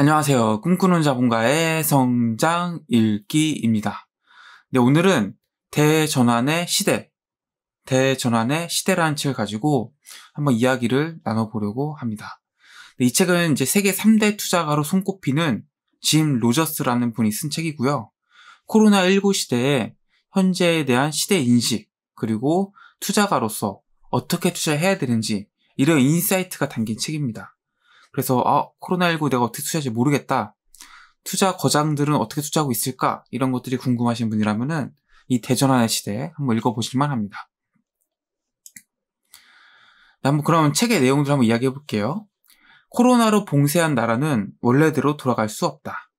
안녕하세요. 꿈꾸는 자본가의 성장 읽기입니다. 네, 오늘은 대전환의 시대, 대전환의 시대라는 책을 가지고 한번 이야기를 나눠보려고 합니다. 네, 이 책은 이제 세계 3대 투자가로 손꼽히는 짐 로저스라는 분이 쓴 책이고요. 코로나19 시대에 현재에 대한 시대 인식, 그리고 투자가로서 어떻게 투자해야 되는지 이런 인사이트가 담긴 책입니다. 그래서 아, 코로나19 내가 어떻게 투자할지 모르겠다. 투자 거장들은 어떻게 투자하고 있을까? 이런 것들이 궁금하신 분이라면은 이 대전환의 시대에 한번 읽어보실만 합니다. 네, 한번 그럼 책의 내용들 한번 이야기해 볼게요. 코로나로 봉쇄한 나라는 원래대로 돌아갈 수 없다.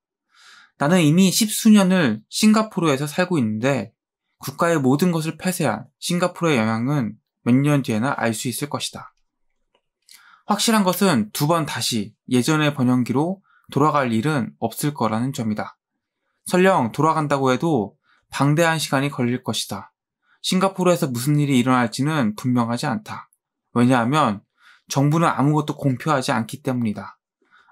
나는 이미 십수년을 싱가포르에서 살고 있는데 국가의 모든 것을 폐쇄한 싱가포르의 영향은 몇 년 뒤에나 알 수 있을 것이다. 확실한 것은 두 번 다시 예전의 번영기로 돌아갈 일은 없을 거라는 점이다. 설령 돌아간다고 해도 방대한 시간이 걸릴 것이다. 싱가포르에서 무슨 일이 일어날지는 분명하지 않다. 왜냐하면 정부는 아무것도 공표하지 않기 때문이다.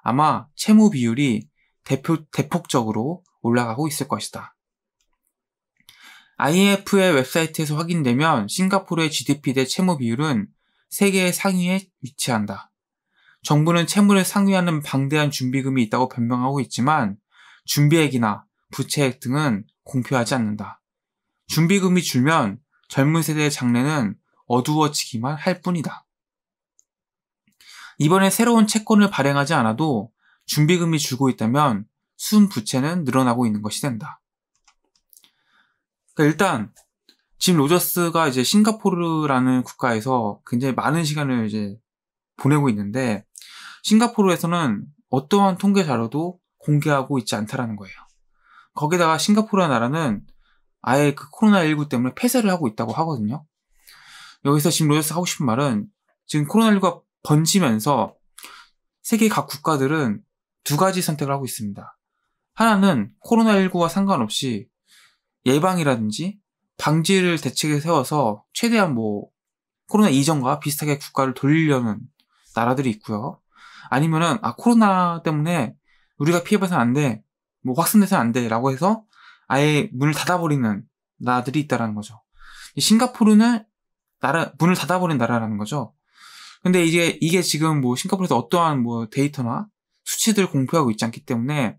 아마 채무 비율이 대표, 대폭적으로 올라가고 있을 것이다. IMF의 웹사이트에서 확인되면 싱가포르의 GDP 대 채무 비율은 세계 상위에 위치한다. 정부는 채무를 상회하는 방대한 준비금이 있다고 변명하고 있지만 준비액이나 부채액 등은 공표하지 않는다. 준비금이 줄면 젊은 세대의 장래는 어두워지기만 할 뿐이다. 이번에 새로운 채권을 발행하지 않아도 준비금이 줄고 있다면 순부채는 늘어나고 있는 것이 된다. 그러니까 일단 짐 로저스가 이제 싱가포르라는 국가에서 굉장히 많은 시간을 이제 보내고 있는데 싱가포르에서는 어떠한 통계 자료도 공개하고 있지 않다라는 거예요. 거기다가 싱가포르라는 나라는 아예 그 코로나19 때문에 폐쇄를 하고 있다고 하거든요. 여기서 지금 로저스 하고 싶은 말은 지금 코로나19가 번지면서 세계 각 국가들은 두 가지 선택을 하고 있습니다. 하나는 코로나19와 상관없이 예방이라든지 방지를 대책에 세워서 최대한 뭐 코로나 이전과 비슷하게 국가를 돌리려는 나라들이 있고요. 아니면은 아 코로나 때문에 우리가 피해봐서안 돼. 뭐확산돼서안 돼라고 해서 아예 문을 닫아버리는 나들이 있다라는 거죠. 싱가포르는 나라 문을 닫아버린 나라라는 거죠. 근데 이제 이게 지금 뭐 싱가포르에서 어떠한 뭐 데이터나 수치들 공표하고 있지 않기 때문에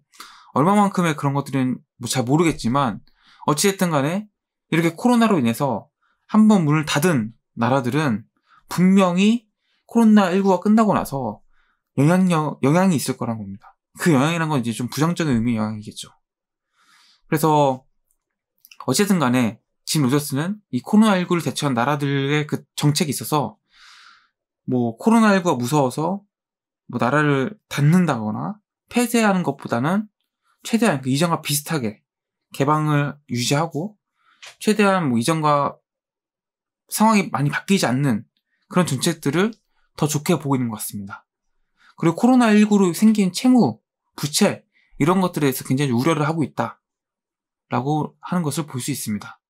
얼마만큼의 그런 것들은 뭐잘 모르겠지만 어찌됐든 간에 이렇게 코로나로 인해서 한번 문을 닫은 나라들은 분명히 코로나19가 끝나고 나서 영향력, 영향이 있을 거란 겁니다. 그 영향이란 건 이제 좀 부정적인 의미의 영향이겠죠. 그래서 어쨌든 간에 짐 로저스는 이 코로나19를 대처한 나라들의 그 정책이 있어서 뭐 코로나19가 무서워서 뭐 나라를 닫는다거나 폐쇄하는 것보다는 최대한 그 이전과 비슷하게 개방을 유지하고 최대한 뭐 이전과 상황이 많이 바뀌지 않는 그런 정책들을 더 좋게 보고 있는 것 같습니다. 그리고 코로나19로 생긴 채무, 부채 이런 것들에 대해서 굉장히 우려를 하고 있다. 라고 하는 것을 볼 수 있습니다.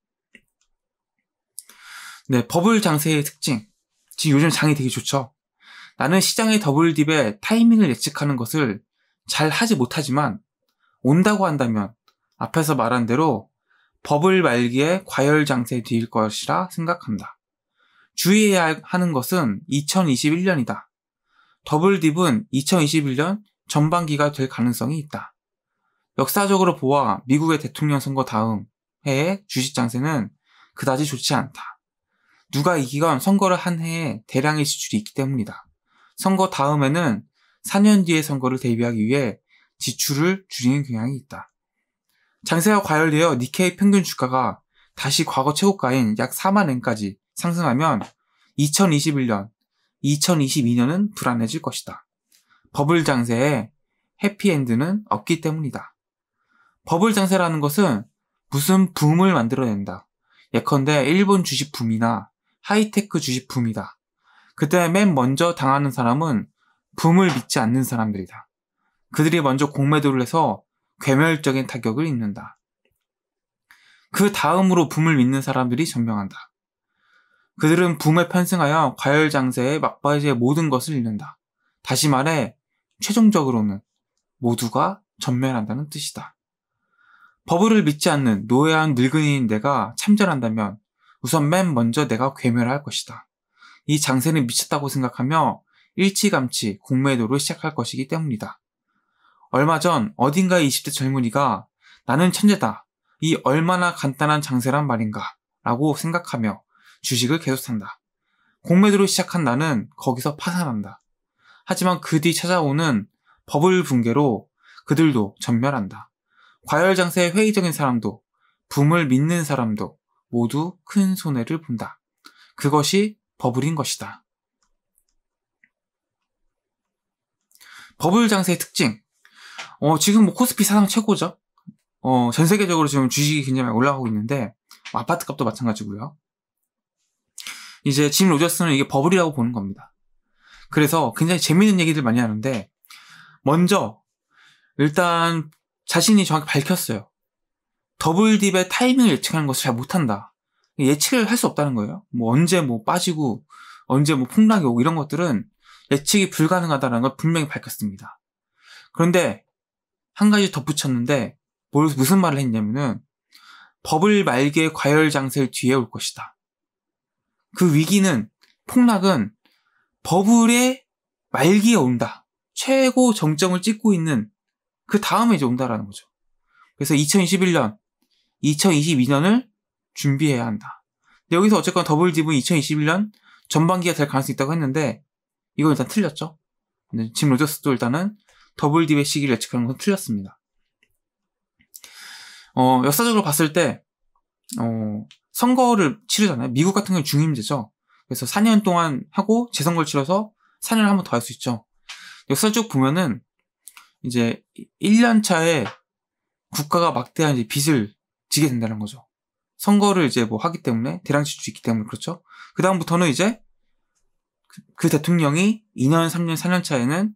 네, 버블 장세의 특징. 지금 요즘 장이 되게 좋죠. 나는 시장의 더블딥의 타이밍을 예측하는 것을 잘 하지 못하지만 온다고 한다면 앞에서 말한 대로 버블 말기에 과열 장세 에 뒤일 것이라 생각한다. 주의해야 하는 것은 2021년이다. 더블딥은 2021년 전반기가 될 가능성이 있다. 역사적으로 보아 미국의 대통령 선거 다음 해의 주식 장세는 그다지 좋지 않다. 누가 이기건 선거를 한 해에 대량의 지출이 있기 때문이다. 선거 다음에는 4년 뒤의 선거를 대비하기 위해 지출을 줄이는 경향이 있다. 장세와 과열되어 니케이 평균 주가가 다시 과거 최고가인 약 4만 엔까지 상승하면 2021년 2022년은 불안해질 것이다. 버블 장세에 해피엔드는 없기 때문이다. 버블 장세라는 것은 무슨 붐을 만들어낸다. 예컨대 일본 주식 붐이나 하이테크 주식 붐이다. 그때 맨 먼저 당하는 사람은 붐을 믿지 않는 사람들이다. 그들이 먼저 공매도를 해서 괴멸적인 타격을 입는다. 그 다음으로 붐을 믿는 사람들이 전명한다. 그들은 붐에 편승하여 과열 장세의 막바지의 모든 것을 잃는다. 다시 말해 최종적으로는 모두가 전멸한다는 뜻이다. 버블을 믿지 않는 노예한 늙은이인 내가 참전한다면 우선 맨 먼저 내가 괴멸할 것이다. 이 장세는 미쳤다고 생각하며 일찌감치 공매도를 시작할 것이기 때문이다. 얼마 전 어딘가 20대 젊은이가 나는 천재다. 이 얼마나 간단한 장세란 말인가 라고 생각하며 주식을 계속 산다. 공매도로 시작한 나는 거기서 파산한다. 하지만 그 뒤 찾아오는 버블 붕괴로 그들도 전멸한다. 과열 장세에 회의적인 사람도 붐을 믿는 사람도 모두 큰 손해를 본다. 그것이 버블인 것이다. 버블 장세의 특징. 어, 지금 뭐 코스피 사상 최고죠. 어, 전 세계적으로 지금 주식이 굉장히 올라가고 있는데 뭐 아파트 값도 마찬가지고요. 이제 짐 로저스는 이게 버블이라고 보는 겁니다. 그래서 굉장히 재밌는 얘기들 많이 하는데 먼저 일단 자신이 정확히 밝혔어요. 더블 딥의 타이밍을 예측하는 것을 잘 못한다. 예측을 할 수 없다는 거예요. 뭐 언제 뭐 빠지고 언제 뭐 폭락이 오고 이런 것들은 예측이 불가능하다는 걸 분명히 밝혔습니다. 그런데 한 가지 덧붙였는데 뭘, 무슨 말을 했냐면은 버블 말기의 과열 장세를 뒤에 올 것이다. 그 위기는 폭락은 버블의 말기에 온다. 최고 정점을 찍고 있는 그 다음에 이제 온다라는 거죠. 그래서 2021년, 2022년을 준비해야 한다. 근데 여기서 어쨌건 더블 딥은 2021년 전반기가 될 가능성이 있다고 했는데 이건 일단 틀렸죠. 근데 짐 로저스도 일단은 더블 딥의 시기를 예측하는 건 틀렸습니다. 어, 역사적으로 봤을 때 어, 선거를 치르잖아요. 미국 같은 경우는 중임제죠. 그래서 4년 동안 하고 재선거를 치러서 4년을 한 번 더 할 수 있죠. 역사 쭉 보면은 이제 1년 차에 국가가 막대한 이제 빚을 지게 된다는 거죠. 선거를 이제 뭐 하기 때문에 대량 지출이 있기 때문에 그렇죠. 그 다음부터는 이제 그, 그 대통령이 2년, 3년, 4년 차에는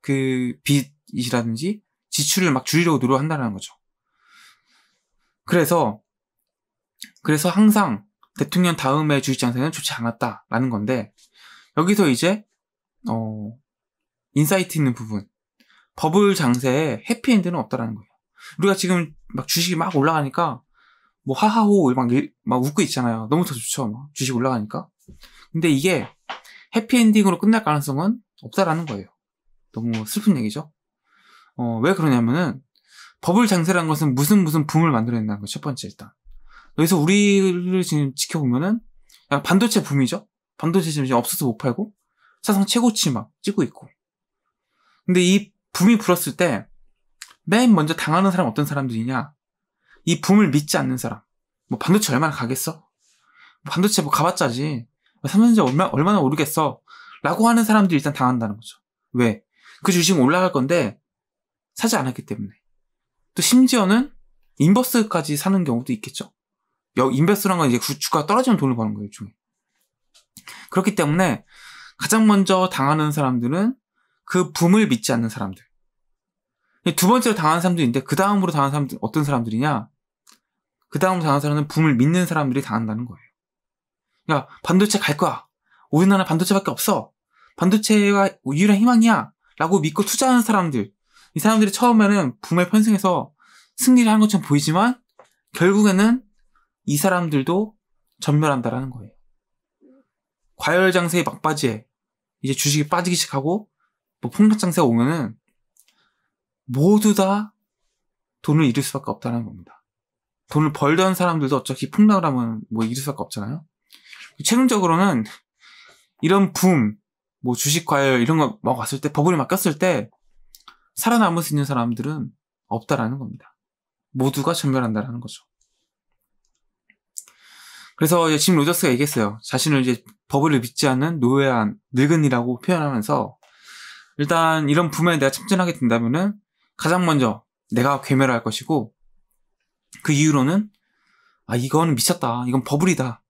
그 빚이라든지 지출을 막 줄이려고 노력한다는 거죠. 그래서 그래서 항상 대통령 다음에 주식 장세는 좋지 않았다라는 건데 여기서 이제 어, 인사이트 있는 부분 버블 장세에 해피엔드는 없다라는 거예요. 우리가 지금 막 주식이 막 올라가니까 뭐 하하호 막, 일, 막 웃고 있잖아요. 너무 더 좋죠. 막 주식 올라가니까. 근데 이게 해피엔딩으로 끝날 가능성은 없다라는 거예요. 너무 슬픈 얘기죠. 어, 왜 그러냐면은 버블 장세라는 것은 무슨 무슨 붐을 만들어낸다는 거첫 번째 일단. 그래서 우리를 지금 지켜보면은 반도체 붐이죠. 반도체 지금 없어서 못 팔고 사상 최고치 막 찍고 있고. 근데 이 붐이 불었을 때 맨 먼저 당하는 사람 어떤 사람들이냐? 이 붐을 믿지 않는 사람. 뭐 반도체 얼마나 가겠어? 뭐 반도체 뭐 가봤자지. 뭐 삼성전자 얼마, 얼마나 오르겠어? 라고 하는 사람들이 일단 당한다는 거죠. 왜? 그 주식 올라갈 건데 사지 않았기 때문에. 또 심지어는 인버스까지 사는 경우도 있겠죠. 인베스트란 건 이제 주가 떨어지면 돈을 버는 거예요, 중에. 그렇기 때문에 가장 먼저 당하는 사람들은 그 붐을 믿지 않는 사람들. 두 번째로 당하는 사람들는데그 다음으로 당하는 사람들 어떤 사람들이냐? 그 다음으로 당하는 사람은 붐을 믿는 사람들이 당한다는 거예요. 그러니까 반도체 갈 거야. 우리나라 반도체밖에 없어. 반도체가 유일한 희망이야. 라고 믿고 투자하는 사람들. 이 사람들이 처음에는 붐에 편승해서 승리를 한 것처럼 보이지만 결국에는 이 사람들도 전멸한다라는 거예요. 과열 장세의 막바지에 이제 주식이 빠지기 시작하고 뭐 폭락 장세가 오면은 모두 다 돈을 잃을 수밖에 없다는 겁니다. 돈을 벌던 사람들도 어차피 폭락을 하면 뭐 잃을 수밖에 없잖아요. 최종적으로는 이런 붐, 뭐 주식 과열 이런 거 막 왔을 때 버블이 막 꼈을 때 살아남을 수 있는 사람들은 없다라는 겁니다. 모두가 전멸한다라는 거죠. 그래서 짐 로저스가 얘기했어요. 자신을 이제 버블을 믿지 않는 노예한 늙은이라고 표현하면서 일단 이런 부면에 내가 참전하게 된다면은 가장 먼저 내가 괴멸할 것이고 그 이유로는 아 이건 미쳤다 이건 버블이다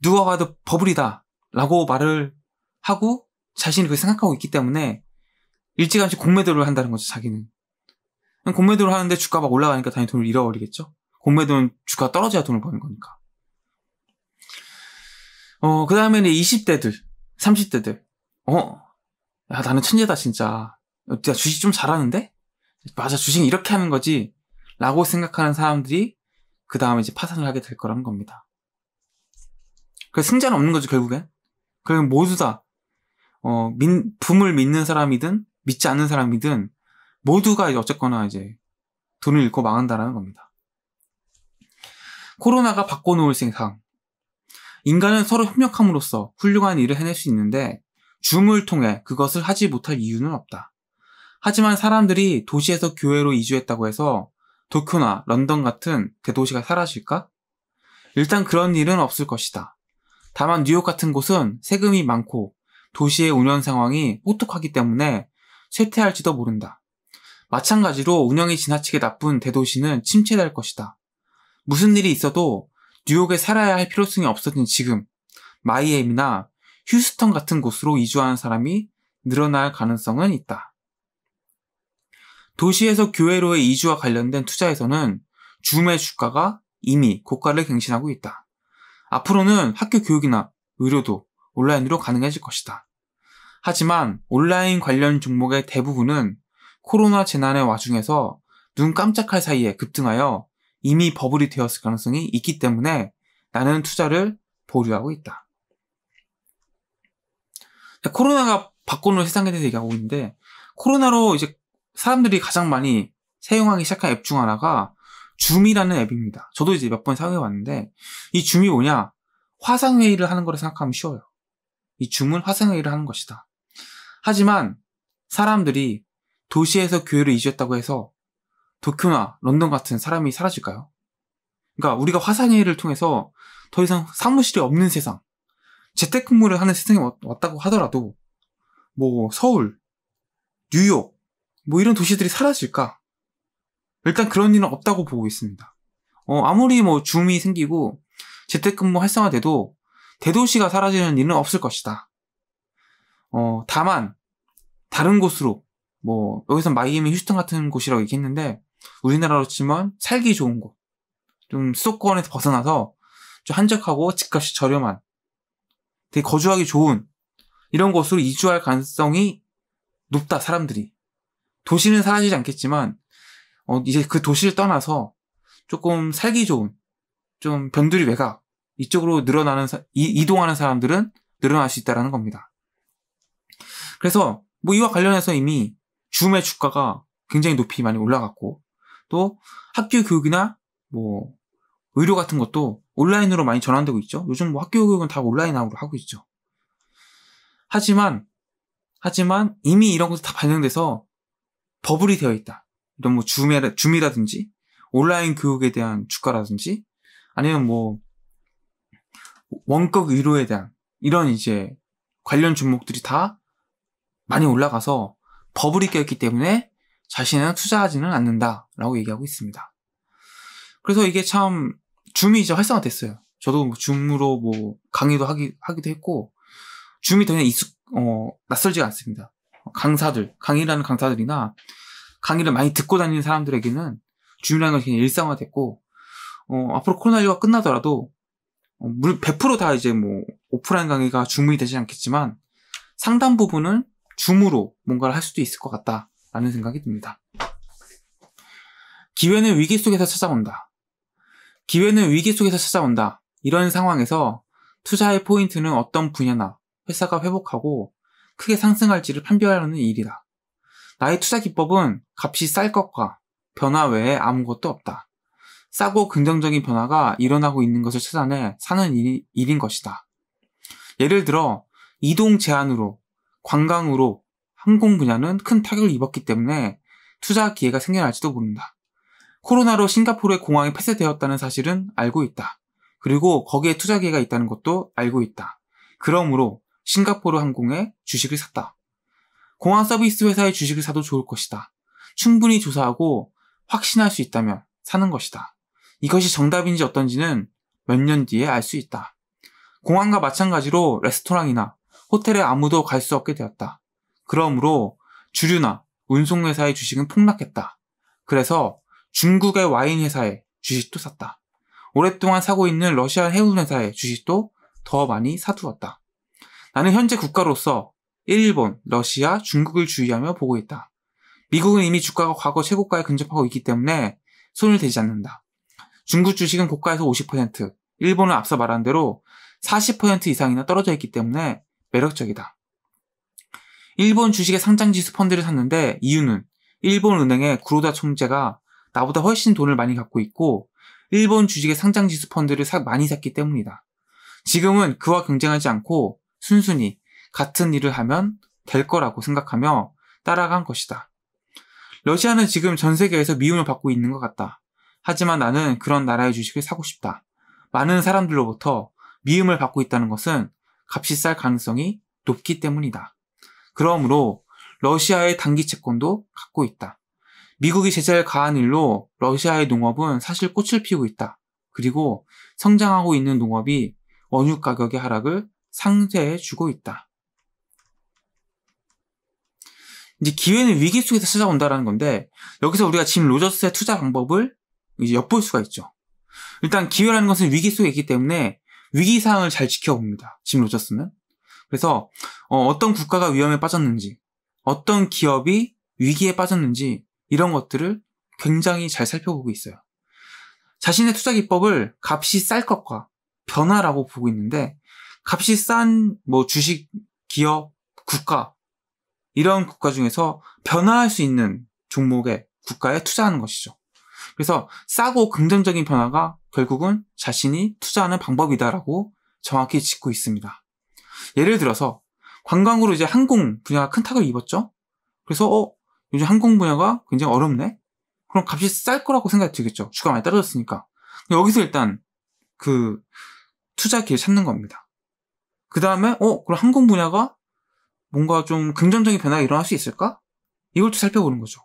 누가 봐도 버블이다 라고 말을 하고 자신이 그렇게 생각하고 있기 때문에 일찌감치 공매도를 한다는 거죠 자기는 공매도를 하는데 주가막 올라가니까 당연히 돈을 잃어버리겠죠 공매도는 주가 떨어져야 돈을 버는 거니까 어, 그 다음에는 20대들, 30대들. 어, 야, 나는 천재다, 진짜. 내가 주식 좀 잘하는데? 맞아, 주식 이렇게 하는 거지. 라고 생각하는 사람들이 그 다음에 이제 파산을 하게 될 거라는 겁니다. 그 승자는 없는 거죠, 결국엔. 그럼 모두 다, 어, 민, 붐을 믿는 사람이든, 믿지 않는 사람이든, 모두가 이제 어쨌거나 이제 돈을 잃고 망한다라는 겁니다. 코로나가 바꿔놓을 생상 인간은 서로 협력함으로써 훌륭한 일을 해낼 수 있는데 줌을 통해 그것을 하지 못할 이유는 없다. 하지만 사람들이 도시에서 교회로 이주했다고 해서 도쿄나 런던 같은 대도시가 사라질까? 일단 그런 일은 없을 것이다. 다만 뉴욕 같은 곳은 세금이 많고 도시의 운영 상황이 혹독하기 때문에 쇠퇴할지도 모른다. 마찬가지로 운영이 지나치게 나쁜 대도시는 침체될 것이다. 무슨 일이 있어도 뉴욕에 살아야 할 필요성이 없어진 지금 마이애미나 휴스턴 같은 곳으로 이주하는 사람이 늘어날 가능성은 있다. 도시에서 교외로의 이주와 관련된 투자에서는 줌의 주가가 이미 고가를 갱신하고 있다. 앞으로는 학교 교육이나 의료도 온라인으로 가능해질 것이다. 하지만 온라인 관련 종목의 대부분은 코로나 재난의 와중에서 눈 깜짝할 사이에 급등하여 이미 버블이 되었을 가능성이 있기 때문에 나는 투자를 보류하고 있다. 코로나가 바꾸는 세상에 대해서 얘기하고 있는데 코로나로 이제 사람들이 가장 많이 사용하기 시작한 앱 중 하나가 줌이라는 앱입니다. 저도 이제 몇 번 사용해 봤는데 이 줌이 뭐냐? 화상 회의를 하는 거라 생각하면 쉬워요. 이 줌은 화상 회의를 하는 것이다. 하지만 사람들이 도시에서 교회를 이주했다고 해서 도쿄나 런던 같은 사람이 사라질까요? 그러니까 우리가 화산의를 통해서 더 이상 사무실이 없는 세상, 재택근무를 하는 세상이 왔다고 하더라도 뭐 서울, 뉴욕, 뭐 이런 도시들이 사라질까? 일단 그런 일은 없다고 보고 있습니다. 어, 아무리 뭐 줌이 생기고 재택근무 활성화돼도 대도시가 사라지는 일은 없을 것이다. 어, 다만 다른 곳으로 뭐 여기서 마이애미, 휴스턴 같은 곳이라고 얘기했는데 우리나라로 치면 살기 좋은 곳. 좀 수도권에서 벗어나서 좀 한적하고 집값이 저렴한 되게 거주하기 좋은 이런 곳으로 이주할 가능성이 높다 사람들이 도시는 사라지지 않겠지만 어, 이제 그 도시를 떠나서 조금 살기 좋은 좀 변두리 외곽 이쪽으로 늘어나는 사, 이, 동하는 사람들은 늘어날 수 있다라는 겁니다. 그래서 뭐 이와 관련해서 이미 줌의 주가가 굉장히 높이 많이 올라갔고 또 학교 교육이나 뭐 의료 같은 것도 온라인으로 많이 전환되고 있죠. 요즘 뭐 학교 교육은 다 온라인으로 하고 있죠. 하지만 하지만 이미 이런 것도 다 반영돼서 버블이 되어 있다. 이런 뭐 줌이라, 줌이라든지 온라인 교육에 대한 주가라든지 아니면 뭐 원격 의료에 대한 이런 이제 관련 종목들이 다 많이 올라가서 버블이 껴있기 때문에 자신은 투자하지는 않는다라고 얘기하고 있습니다. 그래서 이게 참 줌이 이제 활성화됐어요. 저도 뭐 줌으로 뭐 강의도 하기, 하기도 했고 줌이 더 이상 익숙, 어, 낯설지가 않습니다. 강사들, 강의라는 강사들이나 강의를 많이 듣고 다니는 사람들에게는 줌이라는 것이 그냥 일상화됐고 어, 앞으로 코로나19가 끝나더라도 어, 물 100%다 이제 뭐 오프라인 강의가 줌이 되지 않겠지만 상당 부분은 줌으로 뭔가를 할 수도 있을 것 같다. 라는 생각이 듭니다. 기회는 위기 속에서 찾아온다. 기회는 위기 속에서 찾아온다. 이런 상황에서 투자의 포인트는 어떤 분야나 회사가 회복하고 크게 상승할지를 판별하는 일이다. 나의 투자 기법은 값이 쌀 것과 변화 외에 아무것도 없다. 싸고 긍정적인 변화가 일어나고 있는 것을 찾아내 사는 일, 일인 것이다. 예를 들어 이동 제한으로 관광으로 항공 분야는 큰 타격을 입었기 때문에 투자 기회가 생겨날지도 모른다. 코로나로 싱가포르의 공항이 폐쇄되었다는 사실은 알고 있다. 그리고 거기에 투자 기회가 있다는 것도 알고 있다. 그러므로 싱가포르 항공에 주식을 샀다. 공항 서비스 회사의 주식을 사도 좋을 것이다. 충분히 조사하고 확신할 수 있다면 사는 것이다. 이것이 정답인지 어떤지는 몇 년 뒤에 알 수 있다. 공항과 마찬가지로 레스토랑이나 호텔에 아무도 갈 수 없게 되었다. 그러므로 주류나 운송회사의 주식은 폭락했다. 그래서 중국의 와인 회사의 주식도 샀다. 오랫동안 사고 있는 러시아 해운 회사의 주식도 더 많이 사두었다. 나는 현재 국가로서 일본, 러시아, 중국을 주의하며 보고 있다. 미국은 이미 주가가 과거 최고가에 근접하고 있기 때문에 손을 대지 않는다. 중국 주식은 고가에서 50%, 일본은 앞서 말한 대로 40% 이상이나 떨어져 있기 때문에 매력적이다. 일본 주식의 상장 지수 펀드를 샀는데 이유는 일본 은행의 구로다 총재가 나보다 훨씬 돈을 많이 갖고 있고 일본 주식의 상장 지수 펀드를 사, 많이 샀기 때문이다. 지금은 그와 경쟁하지 않고 순순히 같은 일을 하면 될 거라고 생각하며 따라간 것이다. 러시아는 지금 전 세계에서 미움을 받고 있는 것 같다. 하지만 나는 그런 나라의 주식을 사고 싶다. 많은 사람들로부터 미움을 받고 있다는 것은 값이 쌀 가능성이 높기 때문이다. 그러므로 러시아의 단기 채권도 갖고 있다. 미국이 제재를 가한 일로 러시아의 농업은 사실 꽃을 피우고 있다. 그리고 성장하고 있는 농업이 원유 가격의 하락을 상쇄해 주고 있다. 이제 기회는 위기 속에서 찾아온다라는 건데 여기서 우리가 짐 로저스의 투자 방법을 이제 엿볼 수가 있죠. 일단 기회라는 것은 위기 속에 있기 때문에 위기 상황을 잘 지켜봅니다. 짐 로저스는 그래서 어, 떤 국가가 위험에 빠졌는지, 어떤 기업이 위기에 빠졌는지 이런 것들을 굉장히 잘 살펴보고 있어요. 자신의 투자 기법을 값이 쌀 것과 변화라고 보고 있는데 값이 싼 뭐 주식, 기업, 국가 이런 국가 중에서 변화할 수 있는 종목에 국가에 투자하는 것이죠. 그래서 싸고 긍정적인 변화가 결국은 자신이 투자하는 방법이다라고 정확히 짚고 있습니다. 예를 들어서 관광으로 이제 항공 분야가 큰 타격을 입었죠. 그래서 어 요즘 항공 분야가 굉장히 어렵네. 그럼 값이 쌀 거라고 생각이 들겠죠. 주가 많이 떨어졌으니까. 여기서 일단 그 투자 기회 찾는 겁니다. 그 다음에 어 그럼 항공 분야가 뭔가 좀 긍정적인 변화가 일어날 수 있을까? 이걸 또 살펴보는 거죠.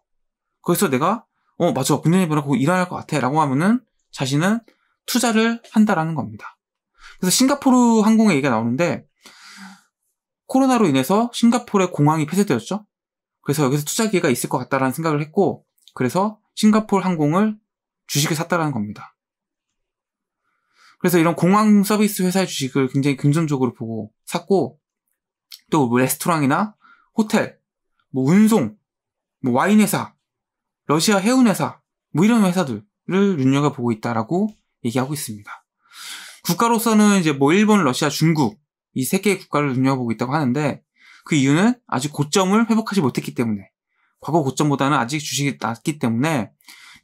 그래서 내가 어 맞아 긍정적인 변화가 일어날 것 같아라고 하면은 자신은 투자를 한다라는 겁니다. 그래서 싱가포르 항공의 얘기가 나오는데 코로나로 인해서 싱가포르의 공항이 폐쇄되었죠. 그래서 여기서 투자 기회가 있을 것 같다라는 생각을 했고 그래서 싱가포르 항공을 주식을 샀다라는 겁니다. 그래서 이런 공항 서비스 회사의 주식을 굉장히 긍정적으로 보고 샀고 또 뭐 레스토랑이나 호텔, 뭐 운송, 뭐 와인 회사, 러시아 해운 회사 뭐 이런 회사들을 눈여겨 보고 있다라고 얘기하고 있습니다. 국가로서는 이제 뭐 일본, 러시아, 중국 이세 개의 국가를 눈여보고 겨 있다고 하는데 그 이유는 아직 고점을 회복하지 못했기 때문에 과거 고점보다는 아직 주식이 낮기 때문에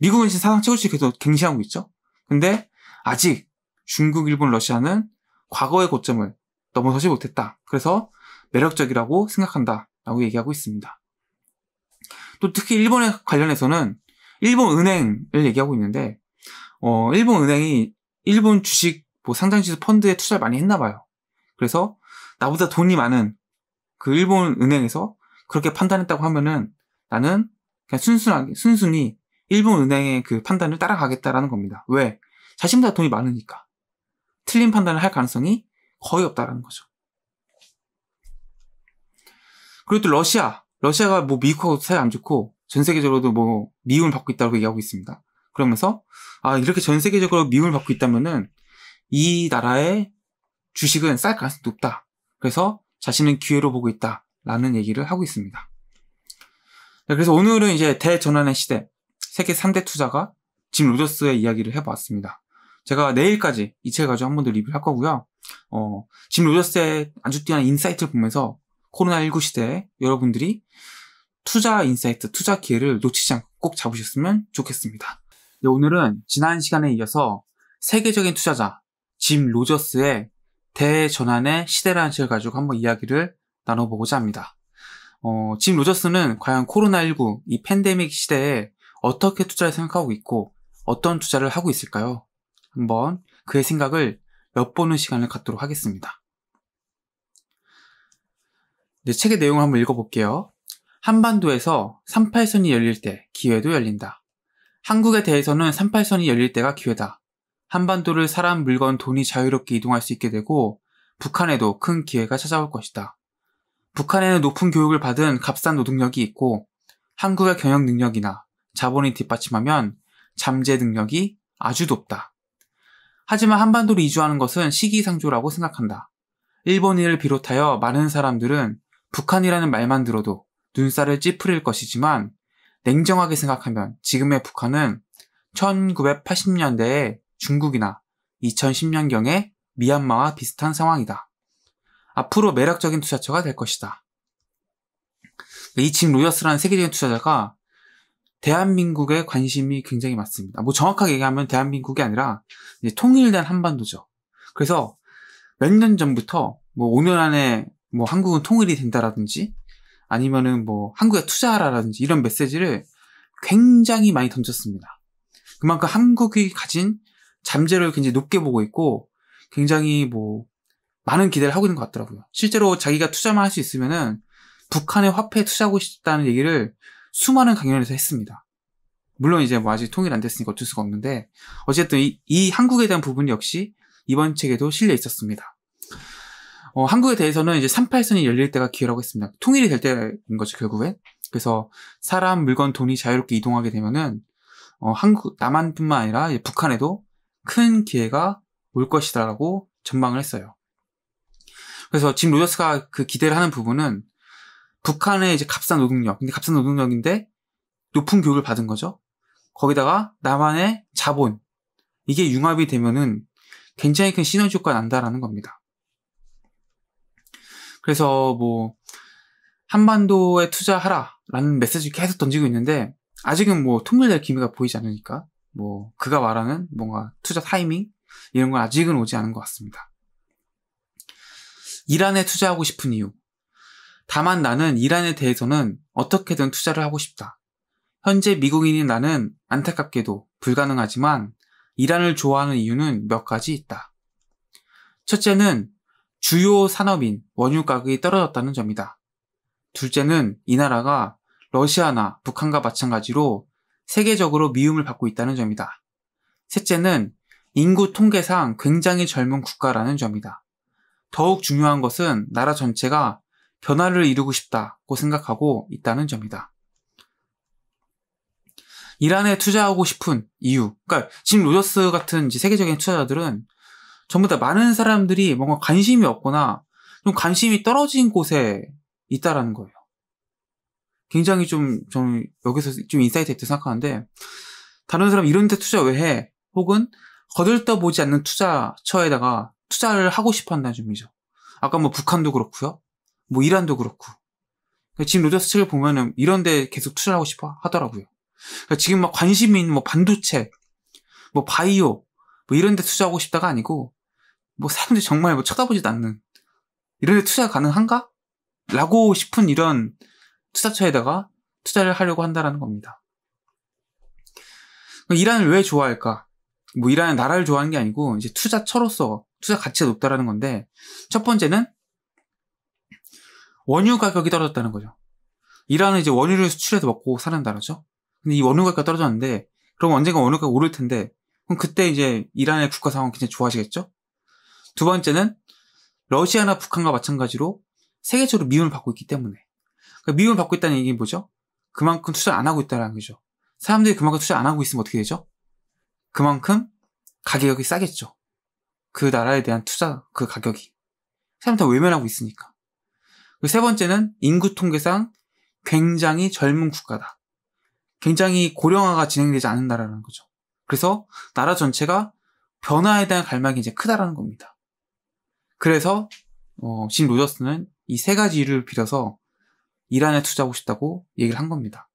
미국은 지금 사상 최고치 계속 갱신하고 있죠. 근데 아직 중국, 일본, 러시아는 과거의 고점을 넘어서지 못했다. 그래서 매력적이라고 생각한다. 라고 얘기하고 있습니다. 또 특히 일본에 관련해서는 일본 은행을 얘기하고 있는데, 어, 일본 은행이 일본 주식 뭐 상장지수 펀드에 투자를 많이 했나 봐요. 그래서 나보다 돈이 많은 그 일본 은행에서 그렇게 판단했다고 하면은 나는 그냥 순순하게 순순히 일본 은행의 그 판단을 따라가겠다라는 겁니다. 왜? 자신보다 돈이 많으니까 틀린 판단을 할 가능성이 거의 없다라는 거죠. 그리고 또 러시아, 러시아가 뭐 미국하고 사이 안 좋고 전 세계적으로도 뭐 미움을 받고 있다고 얘기하고 있습니다. 그러면서 아 이렇게 전 세계적으로 미움을 받고 있다면은 이 나라의 주식은 쌀 가능성이 높다. 그래서 자신은 기회로 보고 있다. 라는 얘기를 하고 있습니다. 네, 그래서 오늘은 이제 대전환의 시대, 세계 3대 투자가 짐 로저스의 이야기를 해봤습니다. 제가 내일까지 이 책을 가지고 한 번 더 리뷰를 할 거고요. 어, 짐 로저스의 아주 뛰어난 인사이트를 보면서 코로나19 시대에 여러분들이 투자 인사이트, 투자 기회를 놓치지 않고 꼭 잡으셨으면 좋겠습니다. 네, 오늘은 지난 시간에 이어서 세계적인 투자자, 짐 로저스의 대전환의 시대라는 책을 가지고 한번 이야기를 나눠보고자 합니다. 어, 짐 로저스는 과연 코로나19 이 팬데믹 시대에 어떻게 투자를 생각하고 있고 어떤 투자를 하고 있을까요? 한번 그의 생각을 엿보는 시간을 갖도록 하겠습니다. 네, 책의 내용을 한번 읽어볼게요. 한반도에서 38선이 열릴 때 기회도 열린다. 한국에 대해서는 38선이 열릴 때가 기회다. 한반도를 사람, 물건, 돈이 자유롭게 이동할 수 있게 되고 북한에도 큰 기회가 찾아올 것이다. 북한에는 높은 교육을 받은 값싼 노동력이 있고 한국의 경영 능력이나 자본이 뒷받침하면 잠재 능력이 아주 높다. 하지만 한반도로 이주하는 것은 시기상조라고 생각한다. 일본인을 비롯하여 많은 사람들은 북한이라는 말만 들어도 눈살을 찌푸릴 것이지만 냉정하게 생각하면 지금의 북한은 1980년대에 중국이나 2010년경에 미얀마와 비슷한 상황이다. 앞으로 매력적인 투자처가 될 것이다. 네, 이짐 로이어스라는 세계적인 투자자가 대한민국에 관심이 굉장히 많습니다. 뭐 정확하게 얘기하면 대한민국이 아니라 통일된 한반도죠. 그래서 몇 년 전부터 뭐 5년 안에 뭐 한국은 통일이 된다라든지 아니면은 뭐 한국에 투자하라라든지 이런 메시지를 굉장히 많이 던졌습니다. 그만큼 한국이 가진 잠재를 굉장히 높게 보고 있고 굉장히 뭐 많은 기대를 하고 있는 것 같더라고요. 실제로 자기가 투자만 할 수 있으면은 북한의 화폐에 투자하고 싶다는 얘기를 수많은 강연에서 했습니다. 물론 이제 뭐 아직 통일 안 됐으니까 어쩔 수가 없는데 어쨌든 이, 이 한국에 대한 부분 역시 이번 책에도 실려 있었습니다. 어, 한국에 대해서는 이제 38선이 열릴 때가 기회라고 했습니다. 통일이 될 때인 거죠 결국엔. 그래서 사람, 물건, 돈이 자유롭게 이동하게 되면은 어, 한국 남한뿐만 아니라 북한에도 큰 기회가 올 것이다라고 전망을 했어요. 그래서 지금 로저스가 그 기대를 하는 부분은 북한의 이제 값싼 노동력, 근데 값싼 노동력인데 높은 교육을 받은 거죠. 거기다가 남한의 자본 이게 융합이 되면은 굉장히 큰 시너지 효과가 난다라는 겁니다. 그래서 뭐 한반도에 투자하라라는 메시지 계속 던지고 있는데 아직은 뭐 통일될 기미가 보이지 않으니까 뭐 그가 말하는 뭔가 투자 타이밍 이런 건 아직은 오지 않은 것 같습니다. 이란에 투자하고 싶은 이유. 다만 나는 이란에 대해서는 어떻게든 투자를 하고 싶다. 현재 미국인인 나는 안타깝게도 불가능하지만 이란을 좋아하는 이유는 몇 가지 있다. 첫째는 주요 산업인 원유 가격이 떨어졌다는 점이다. 둘째는 이 나라가 러시아나 북한과 마찬가지로 세계적으로 미움을 받고 있다는 점이다. 셋째는 인구 통계상 굉장히 젊은 국가라는 점이다. 더욱 중요한 것은 나라 전체가 변화를 이루고 싶다고 생각하고 있다는 점이다. 이란에 투자하고 싶은 이유. 그러니까 짐 로저스 같은 세계적인 투자자들은 전부 다 많은 사람들이 뭔가 관심이 없거나 좀 관심이 떨어진 곳에 있다라는 거예요. 굉장히 좀, 좀, 여기서 좀 인사이트 있다고 생각하는데, 다른 사람 이런 데 투자 왜 해? 혹은, 거들떠보지 않는 투자처에다가 투자를 하고 싶어 한다는 점이죠. 아까 뭐 북한도 그렇고요. 뭐 이란도 그렇고. 그러니까 지금 로저스 책을 보면은 이런 데 계속 투자를 하고 싶어 하더라고요. 그러니까 지금 막 관심이 있는 뭐 반도체, 뭐 바이오, 뭐 이런 데 투자하고 싶다가 아니고, 뭐 사람들이 정말 뭐 쳐다보지도 않는, 이런 데 투자 가능한가? 라고 싶은 이런 투자처에다가 투자를 하려고 한다라는 겁니다. 이란을 왜 좋아할까? 뭐 이란은 나라를 좋아하는 게 아니고 이제 투자처로서 투자 가치가 높다라는 건데 첫 번째는 원유 가격이 떨어졌다는 거죠. 이란은 이제 원유를 수출해서 먹고 사는 나라죠. 근데 이 원유 가격이 떨어졌는데 그럼 언젠가 원유 가격 오를 텐데 그럼 그때 이제 이란의 국가 상황 굉장히 좋아지겠죠? 두 번째는 러시아나 북한과 마찬가지로 세계적으로 미움을 받고 있기 때문에 그러니까 미움을 받고 있다는 얘기는 뭐죠? 그만큼 투자를 안 하고 있다는 거죠. 사람들이 그만큼 투자 안 하고 있으면 어떻게 되죠? 그만큼 가격이 싸겠죠. 그 나라에 대한 투자, 그 가격이. 사람 다 외면하고 있으니까. 세 번째는 인구 통계상 굉장히 젊은 국가다. 굉장히 고령화가 진행되지 않은 나라라는 거죠. 그래서 나라 전체가 변화에 대한 갈망이 이제 크다라는 겁니다. 그래서 어, 짐 로저스는 이 세 가지 를 빌어서 이란에 투자하고 싶다고 얘기를 한 겁니다.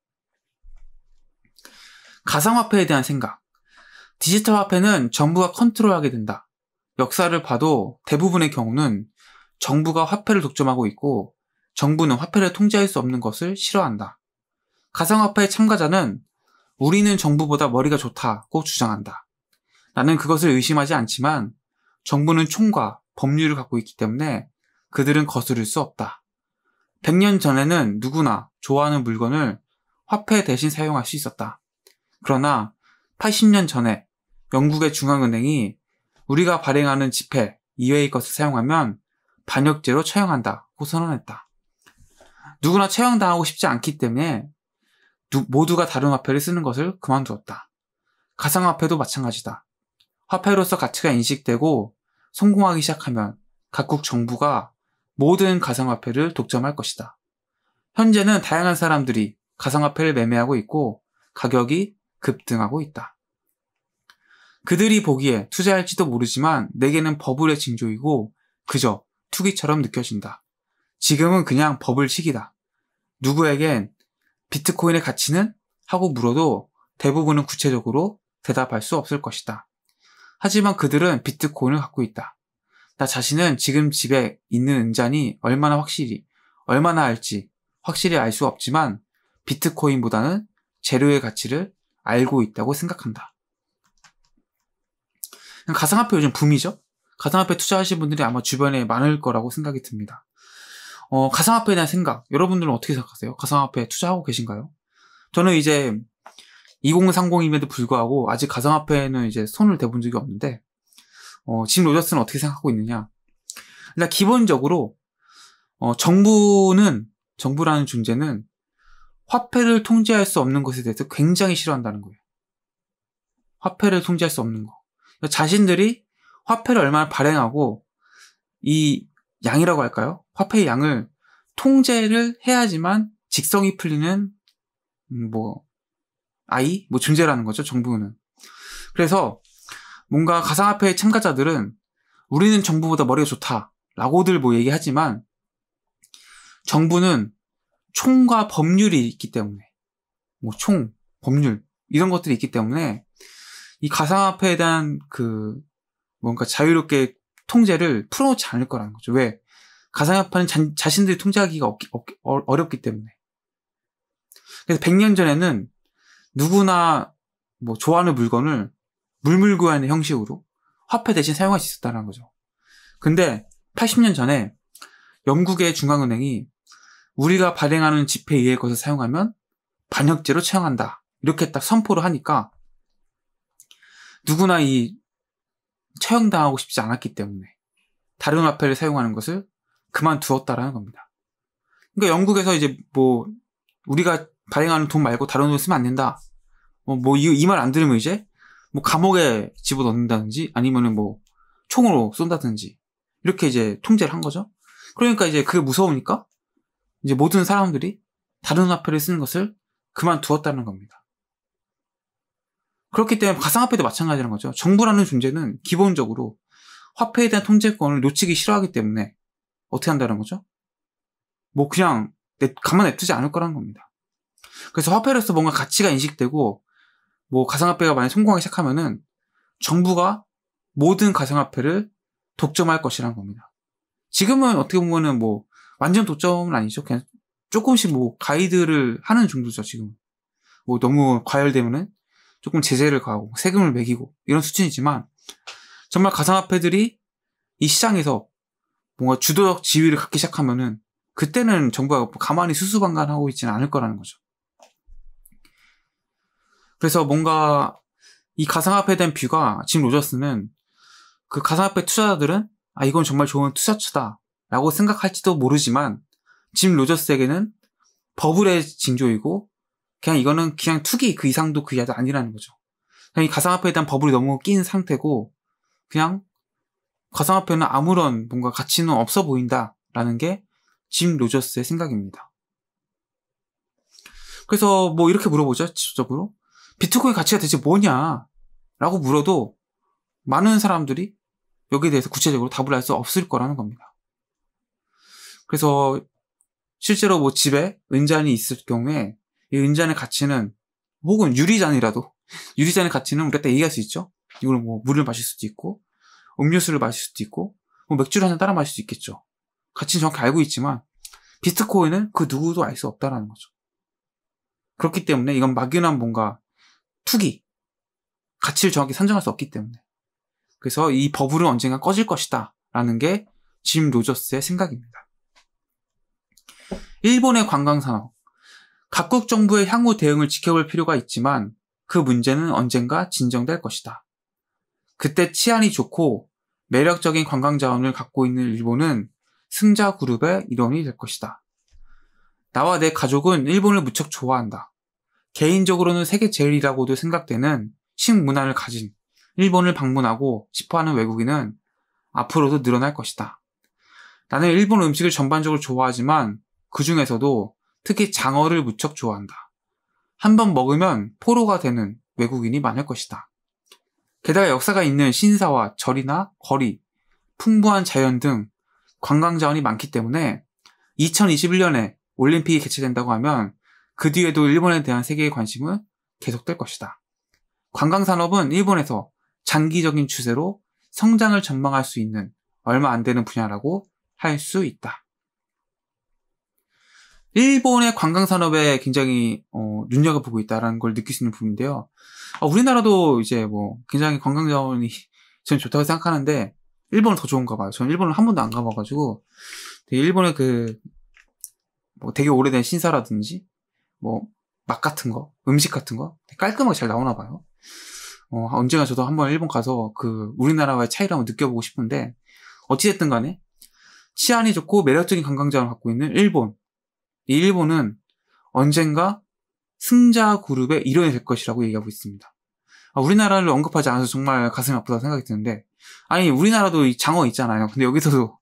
가상화폐에 대한 생각. 디지털 화폐는 정부가 컨트롤하게 된다. 역사를 봐도 대부분의 경우는 정부가 화폐를 독점하고 있고 정부는 화폐를 통제할 수 없는 것을 싫어한다. 가상화폐의 참가자는 우리는 정부보다 머리가 좋다고 주장한다. 나는 그것을 의심하지 않지만 정부는 총과 법률을 갖고 있기 때문에 그들은 거스를 수 없다. 100년 전에는 누구나 좋아하는 물건을 화폐 대신 사용할 수 있었다. 그러나 80년 전에 영국의 중앙은행이 우리가 발행하는 지폐 이외의 것을 사용하면 반역죄로 처형한다고 선언했다. 누구나 처형당하고 싶지 않기 때문에 모두가 다른 화폐를 쓰는 것을 그만두었다. 가상화폐도 마찬가지다. 화폐로서 가치가 인식되고 성공하기 시작하면 각국 정부가 모든 가상화폐를 독점할 것이다. 현재는 다양한 사람들이 가상화폐를 매매하고 있고 가격이 급등하고 있다. 그들이 보기에 투자할지도 모르지만 내게는 버블의 징조이고 그저 투기처럼 느껴진다. 지금은 그냥 버블 시기다. 누구에겐 비트코인의 가치는? 하고 물어도 대부분은 구체적으로 대답할 수 없을 것이다. 하지만 그들은 비트코인을 갖고 있다. 나 자신은 지금 집에 있는 은잔이 얼마나 확실히, 얼마나 알지 확실히 알 수 없지만 비트코인보다는 재료의 가치를 알고 있다고 생각한다. 가상화폐 요즘 붐이죠? 가상화폐 투자하신 분들이 아마 주변에 많을 거라고 생각이 듭니다. 어, 가상화폐에 대한 생각, 여러분들은 어떻게 생각하세요? 가상화폐 에 투자하고 계신가요? 저는 이제 2030임에도 불구하고 아직 가상화폐에는 이제 손을 대본 적이 없는데 어, 지금 로저스는 어떻게 생각하고 있느냐. 일단 기본적으로 어, 정부는 정부라는 존재는 화폐를 통제할 수 없는 것에 대해서 굉장히 싫어한다는 거예요. 화폐를 통제할 수 없는 거. 그러니까 자신들이 화폐를 얼마나 발행하고 이 양이라고 할까요? 화폐의 양을 통제를 해야지만 직성이 풀리는 음, 뭐 아이 뭐 존재라는 거죠 정부는. 그래서 뭔가 가상화폐의 참가자들은 우리는 정부보다 머리가 좋다 라고들 뭐 얘기하지만 정부는 총과 법률이 있기 때문에 뭐 총, 법률 이런 것들이 있기 때문에 이 가상화폐에 대한 그 뭔가 자유롭게 통제를 풀어놓지 않을 거라는 거죠. 왜? 가상화폐는 잔, 자신들이 통제하기가 없기, 없, 어, 어렵기 때문에. 그래서 100년 전에는 누구나 뭐 좋아하는 물건을 물물구한 형식으로 화폐 대신 사용할 수 있었다는 거죠. 근데 80년 전에 영국의 중앙은행이 우리가 발행하는 지폐 이외의 것을 사용하면 반역죄로 처형한다. 이렇게 딱 선포를 하니까 누구나 이 처형당하고 싶지 않았기 때문에 다른 화폐를 사용하는 것을 그만두었다라는 겁니다. 그러니까 영국에서 이제 뭐 우리가 발행하는 돈 말고 다른 돈 쓰면 안 된다. 뭐, 뭐 이 말 안 들으면 이제 뭐 감옥에 집어넣는다든지 아니면은 뭐 총으로 쏜다든지 이렇게 이제 통제를 한 거죠. 그러니까 이제 그게 무서우니까 이제 모든 사람들이 다른 화폐를 쓰는 것을 그만두었다는 겁니다. 그렇기 때문에 가상화폐도 마찬가지라는 거죠. 정부라는 존재는 기본적으로 화폐에 대한 통제권을 놓치기 싫어하기 때문에 어떻게 한다는 거죠? 뭐 그냥 가만 냅두지 않을 거라는 겁니다. 그래서 화폐로서 뭔가 가치가 인식되고 뭐 가상화폐가 만약 성공하기 시작하면은 정부가 모든 가상화폐를 독점할 것이란 겁니다. 지금은 어떻게 보면은 뭐 완전 독점은 아니죠. 그냥 조금씩 뭐 가이드를 하는 정도죠, 지금. 뭐 너무 과열되면은 조금 제재를 가하고 세금을 매기고 이런 수준이지만 정말 가상화폐들이 이 시장에서 뭔가 주도적 지위를 갖기 시작하면은 그때는 정부가 가만히 수수방관하고 있지는 않을 거라는 거죠. 그래서 뭔가 이 가상화폐에 대한 뷰가 짐 로저스는 그 가상화폐 투자자들은 아 이건 정말 좋은 투자처다라고 생각할지도 모르지만 짐 로저스에게는 버블의 징조이고 그냥 이거는 그냥 투기 그 이상도 그 이하도 아니라는 거죠. 그냥 이 가상화폐에 대한 버블이 너무 낀 상태고 그냥 가상화폐는 아무런 뭔가 가치는 없어 보인다라는 게 짐 로저스의 생각입니다. 그래서 뭐 이렇게 물어보죠 직접적으로 비트코인 가치가 대체 뭐냐? 라고 물어도 많은 사람들이 여기에 대해서 구체적으로 답을 할 수 없을 거라는 겁니다. 그래서 실제로 뭐 집에 은잔이 있을 경우에 이 은잔의 가치는 혹은 유리잔이라도 유리잔의 가치는 우리가 딱 얘기할 수 있죠. 이걸 뭐 물을 마실 수도 있고 음료수를 마실 수도 있고 뭐 맥주를 한잔 따라 마실 수 있겠죠. 가치는 정확히 알고 있지만 비트코인은 그 누구도 알 수 없다라는 거죠. 그렇기 때문에 이건 막연한 뭔가 투기 가치를 정확히 산정할 수 없기 때문에 그래서 이 버블은 언젠가 꺼질 것이다라는 게 짐 로저스의 생각입니다. 일본의 관광 산업 각국 정부의 향후 대응을 지켜볼 필요가 있지만 그 문제는 언젠가 진정될 것이다. 그때 치안이 좋고 매력적인 관광 자원을 갖고 있는 일본은 승자 그룹의 일원이 될 것이다. 나와 내 가족은 일본을 무척 좋아한다. 개인적으로는 세계 제일이라고도 생각되는 식문화를 가진 일본을 방문하고 싶어하는 외국인은 앞으로도 늘어날 것이다. 나는 일본 음식을 전반적으로 좋아하지만 그 중에서도 특히 장어를 무척 좋아한다. 한 번 먹으면 포로가 되는 외국인이 많을 것이다. 게다가 역사가 있는 신사와 절이나 거리, 풍부한 자연 등 관광 자원이 많기 때문에 2021년에 올림픽이 개최된다고 하면 그 뒤에도 일본에 대한 세계의 관심은 계속될 것이다. 관광 산업은 일본에서 장기적인 추세로 성장을 전망할 수 있는 얼마 안 되는 분야라고 할 수 있다. 일본의 관광 산업에 굉장히 어, 눈여겨보고 있다는걸 느낄 수 있는 부분인데요. 어, 우리나라도 이제 뭐 굉장히 관광 자원이 전 좋다고 생각하는데 일본은 더 좋은가 봐요. 저는 일본을 한 번도 안 가봐가지고 일본의 그뭐 되게 오래된 신사라든지 뭐, 맛 같은 거, 음식 같은 거 깔끔하게 잘 나오나 봐요. 어, 언젠가 저도 한번 일본 가서 그 우리나라와의 차이를 한번 느껴보고 싶은데 어찌됐든 간에 치안이 좋고 매력적인 관광자를 갖고 있는 일본. 이 일본은 언젠가 승자 그룹의 일원이 될 것이라고 얘기하고 있습니다. 아, 우리나라를 언급하지 않아서 정말 가슴이 아프다고 생각이 드는데 아니 우리나라도 이 장어 있잖아요. 근데 여기서도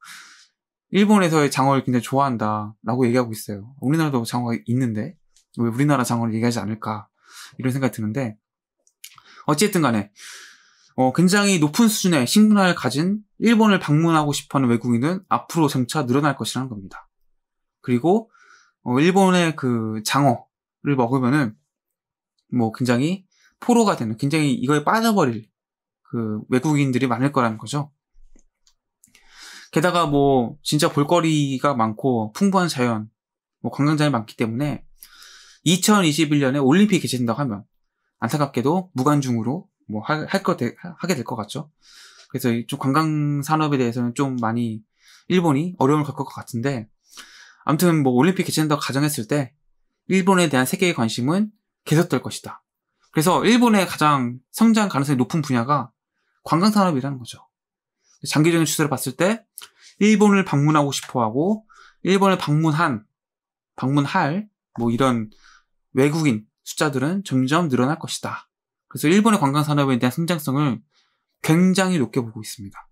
일본에서의 장어를 굉장히 좋아한다라고 얘기하고 있어요. 우리나라도 장어가 있는데 왜 우리나라 장어를 얘기하지 않을까 이런 생각이 드는데 어쨌든 간에 어, 굉장히 높은 수준의 식문화를 가진 일본을 방문하고 싶어하는 외국인은 앞으로 점차 늘어날 것이라는 겁니다. 그리고 어, 일본의 그 장어를 먹으면은 뭐 굉장히 포로가 되는 굉장히 이거에 빠져버릴 그 외국인들이 많을 거라는 거죠. 게다가 뭐 진짜 볼거리가 많고 풍부한 자연, 뭐 관광자이 많기 때문에 2021년에 올림픽이 개최된다고 하면 안타깝게도 무관중으로 뭐 할거 하게 될 것 같죠. 그래서 좀 관광 산업에 대해서는 좀 많이 일본이 어려움을 겪을 것 같은데 아무튼 뭐 올림픽 개최된다고 가정했을 때 일본에 대한 세계의 관심은 계속될 것이다. 그래서 일본의 가장 성장 가능성이 높은 분야가 관광 산업이라는 거죠. 장기적인 추세를 봤을 때 일본을 방문하고 싶어하고 일본을 방문한 방문할 뭐 이런 외국인 숫자들은 점점 늘어날 것이다. 그래서 일본의 관광 산업에 대한 성장성을 굉장히 높게 보고 있습니다.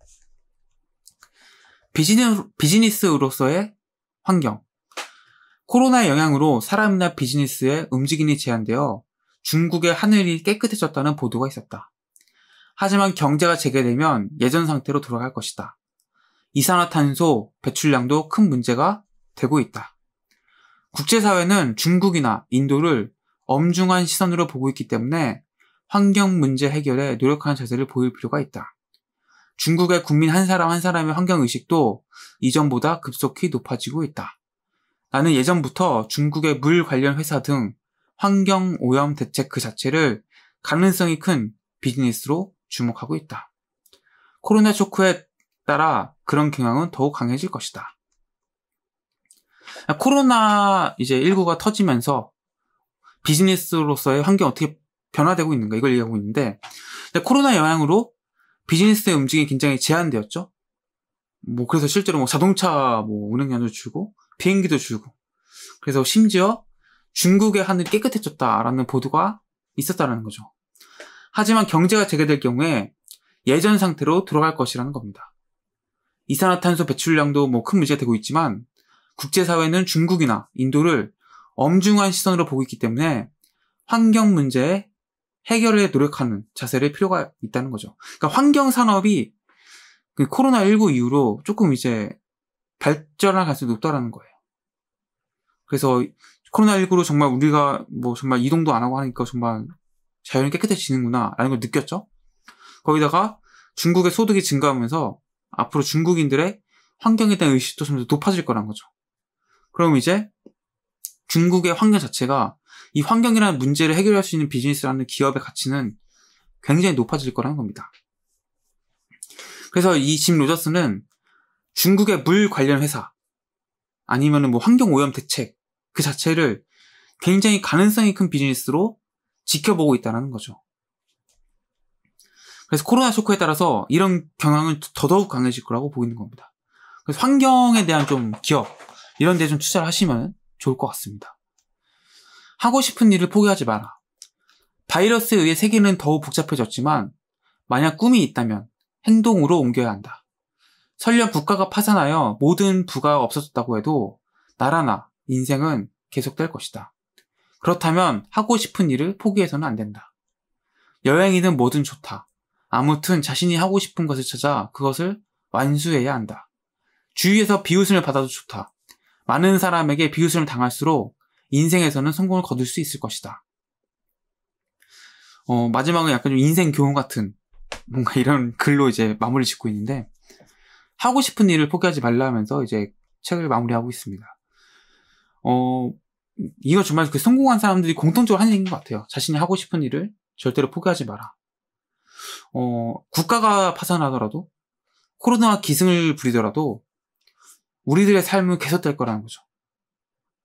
비즈니스, 비즈니스로서의 환경. 코로나의 영향으로 사람이나 비즈니스의 움직임이 제한되어 중국의 하늘이 깨끗해졌다는 보도가 있었다. 하지만 경제가 재개되면 예전 상태로 돌아갈 것이다. 이산화탄소 배출량도 큰 문제가 되고 있다. 국제사회는 중국이나 인도를 엄중한 시선으로 보고 있기 때문에 환경 문제 해결에 노력하는 자세를 보일 필요가 있다. 중국의 국민 한 사람 한 사람의 환경의식도 이전보다 급속히 높아지고 있다. 나는 예전부터 중국의 물 관련 회사 등 환경 오염 대책 그 자체를 가능성이 큰 비즈니스로 주목하고 있다. 코로나 초크에 따라 그런 경향은 더욱 강해질 것이다. 아, 코로나 이제 19가 터지면서 비즈니스로서의 환경 어떻게 변화되고 있는가 이걸 얘기하고 있는데 코로나 영향으로 비즈니스의 움직임이 굉장히 제한되었죠. 뭐 그래서 실제로 뭐 자동차 뭐 운행량도 줄고 비행기도 줄고 그래서 심지어 중국의 하늘 이 깨끗해졌다라는 보도가 있었다는 거죠. 하지만 경제가 재개될 경우에 예전 상태로 돌아갈 것이라는 겁니다. 이산화탄소 배출량도 뭐 큰 문제가 되고 있지만 국제사회는 중국이나 인도를 엄중한 시선으로 보고 있기 때문에 환경 문제 해결에 노력하는 자세를 필요가 있다는 거죠. 그러니까 환경 산업이 그 코로나19 이후로 조금 이제 발전할 가능성이 높다라는 거예요. 그래서 코로나19로 정말 우리가 뭐 정말 이동도 안 하고 하니까 정말 자연이 깨끗해지는구나 라는 걸 느꼈죠. 거기다가 중국의 소득이 증가하면서 앞으로 중국인들의 환경에 대한 의식도 점점 높아질 거란 거죠. 그럼 이제 중국의 환경 자체가 이 환경이라는 문제를 해결할 수 있는 비즈니스라는 기업의 가치는 굉장히 높아질 거라는 겁니다. 그래서 이 짐 로저스는 중국의 물 관련 회사 아니면뭐 환경 오염 대책 그 자체를 굉장히 가능성이 큰 비즈니스로 지켜보고 있다는 거죠. 그래서 코로나 쇼크에 따라서 이런 경향은 더더욱 강해질 거라고 보이는 겁니다. 그래서 환경에 대한 좀 기업, 이런 데 좀 투자를 하시면 좋을 것 같습니다. 하고 싶은 일을 포기하지 마라. 바이러스에 의해 세계는 더욱 복잡해졌지만 만약 꿈이 있다면 행동으로 옮겨야 한다. 설령 국가가 파산하여 모든 부가 없어졌다고 해도 나라나 인생은 계속될 것이다. 그렇다면 하고 싶은 일을 포기해서는 안 된다. 여행이든 뭐든 좋다. 아무튼 자신이 하고 싶은 것을 찾아 그것을 완수해야 한다. 주위에서 비웃음을 받아도 좋다. 많은 사람에게 비웃음을 당할수록 인생에서는 성공을 거둘 수 있을 것이다. 어, 마지막은 약간 좀 인생 교훈 같은 뭔가 이런 글로 이제 마무리 짓고 있는데 하고 싶은 일을 포기하지 말라면서 이제 책을 마무리하고 있습니다. 어, 이거 정말 그 성공한 사람들이 공통적으로 하는 얘기인 것 같아요. 자신이 하고 싶은 일을 절대로 포기하지 마라. 어, 국가가 파산하더라도 코로나 기승을 부리더라도 우리들의 삶은 계속될 거라는 거죠.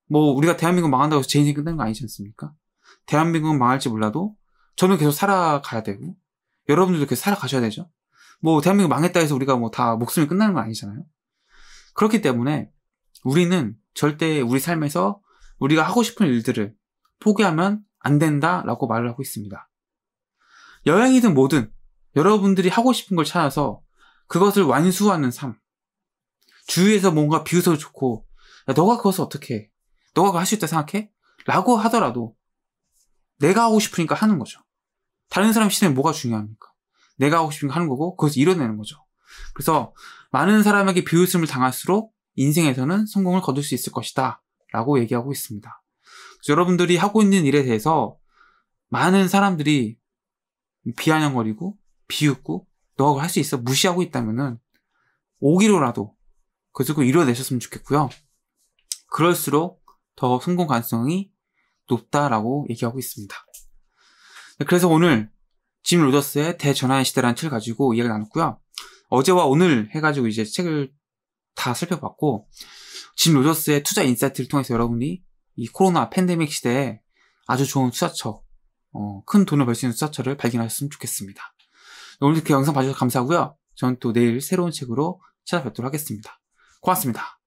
뭐 우리가 대한민국 망한다고 해서 제 인생 끝나는거 아니지 않습니까? 대한민국은 망할지 몰라도 저는 계속 살아가야 되고 여러분들도 계속 살아가셔야 되죠. 뭐 대한민국 망했다 해서 우리가 뭐 다 목숨이 끝나는 건 아니잖아요. 그렇기 때문에 우리는 절대 우리 삶에서 우리가 하고 싶은 일들을 포기하면 안 된다라고 말을 하고 있습니다. 여행이든 뭐든 여러분들이 하고 싶은 걸 찾아서 그것을 완수하는 삶. 주위에서 뭔가 비웃어 좋고 야, 너가 그것을 어떻게 해? 너가 그거 할수 있다 생각해? 라고 하더라도 내가 하고 싶으니까 하는 거죠. 다른 사람 시대에 뭐가 중요합니까? 내가 하고 싶으니까 하는 거고 그것을 이뤄내는 거죠. 그래서 많은 사람에게 비웃음을 당할수록 인생에서는 성공을 거둘 수 있을 것이다 라고 얘기하고 있습니다. 여러분들이 하고 있는 일에 대해서 많은 사람들이 비아냥거리고 비웃고 너가 할 수 있어 무시하고 있다면은 오기로라도 그것을 꼭 이뤄내셨으면 좋겠고요. 그럴수록 더 성공 가능성이 높다라고 얘기하고 있습니다. 네, 그래서 오늘 짐 로저스의 대전환 의 시대라는 책을 가지고 이야기 를 나눴고요. 어제와 오늘 해가지고 이제 책을 다 살펴봤고 짐 로저스의 투자 인사이트를 통해서 여러분이 이 코로나 팬데믹 시대에 아주 좋은 투자처, 어, 큰 돈을 벌 수 있는 투자처를 발견하셨으면 좋겠습니다. 오늘 그 영상 봐주셔서 감사하고요. 저는 또 내일 새로운 책으로 찾아뵙도록 하겠습니다. 고맙습니다.